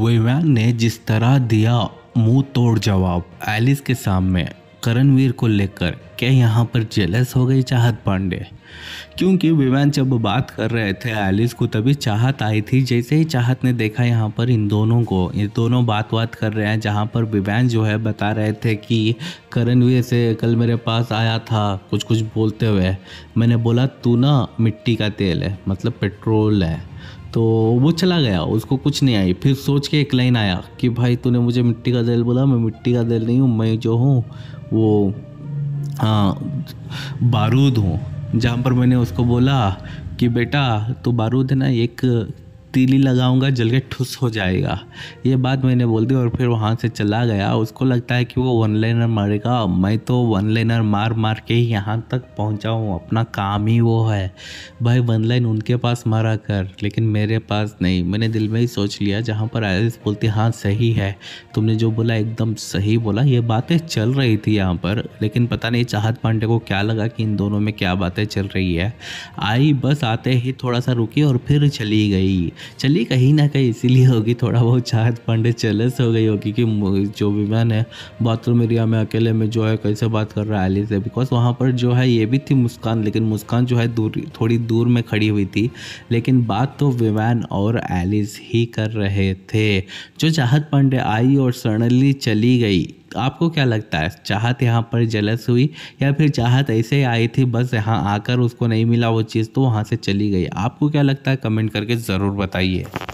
वेवांग ने जिस तरह दिया मुंह तोड़ जवाब एलिस के सामने करणवीर को लेकर क्या यहाँ पर जेलस हो गई चाहत पांडे क्योंकि विवान जब बात कर रहे थे एलिस को तभी चाहत आई थी जैसे ही चाहत ने देखा यहाँ पर इन दोनों को ये दोनों बात बात कर रहे हैं जहाँ पर विवान जो है बता रहे थे कि करणवीर से कल मेरे पास आया था कुछ कुछ बोलते हुए मैंने बोला तू ना मिट्टी का तेल है मतलब पेट्रोल है तो वो चला गया उसको कुछ नहीं आई फिर सोच के एक लाइन आया कि भाई तूने मुझे मिट्टी का दिल बोला मैं मिट्टी का दिल नहीं हूँ मैं जो हूँ वो हाँ बारूद हूँ जहाँ पर मैंने उसको बोला कि बेटा तू बारूद है ना एक तीली लगाऊंगा जल के ठुस हो जाएगा ये बात मैंने बोल दी और फिर वहाँ से चला गया उसको लगता है कि वो वन लाइनर मारेगा मैं तो वन लाइनर मार मार के ही यहाँ तक पहुँचा हूँ अपना काम ही वो है भाई वन लाइन उनके पास मारा कर लेकिन मेरे पास नहीं मैंने दिल में ही सोच लिया जहाँ पर आयलिस बोलती हाँ सही है तुमने जो बोला एकदम सही बोला ये बातें चल रही थी यहाँ पर लेकिन पता नहीं चाहत पांडे को क्या लगा कि इन दोनों में क्या बातें चल रही है आई बस आते ही थोड़ा सा रुकी और फिर चली गई चलिए कहीं ना कहीं इसीलिए होगी थोड़ा बहुत शायद पांडे चेलस हो गई होगी कि जो विमान है बाथरूम एरिया में अकेले में जो है कैसे बात कर रहा है अली से बिकॉज वहाँ पर जो है ये भी थी मुस्कान लेकिन मुस्कान जो है दूर थोड़ी दूर में खड़ी हुई थी लेकिन बात तो विमान और एलिस ही कर रहे थे जो चाहत पांडे आई और सडनली चली गई आपको क्या लगता है चाहत यहाँ पर जलस हुई या फिर चाहत ऐसे ही आई थी बस यहाँ आकर उसको नहीं मिला वो चीज़ तो वहाँ से चली गई आपको क्या लगता है कमेंट करके ज़रूर बताइए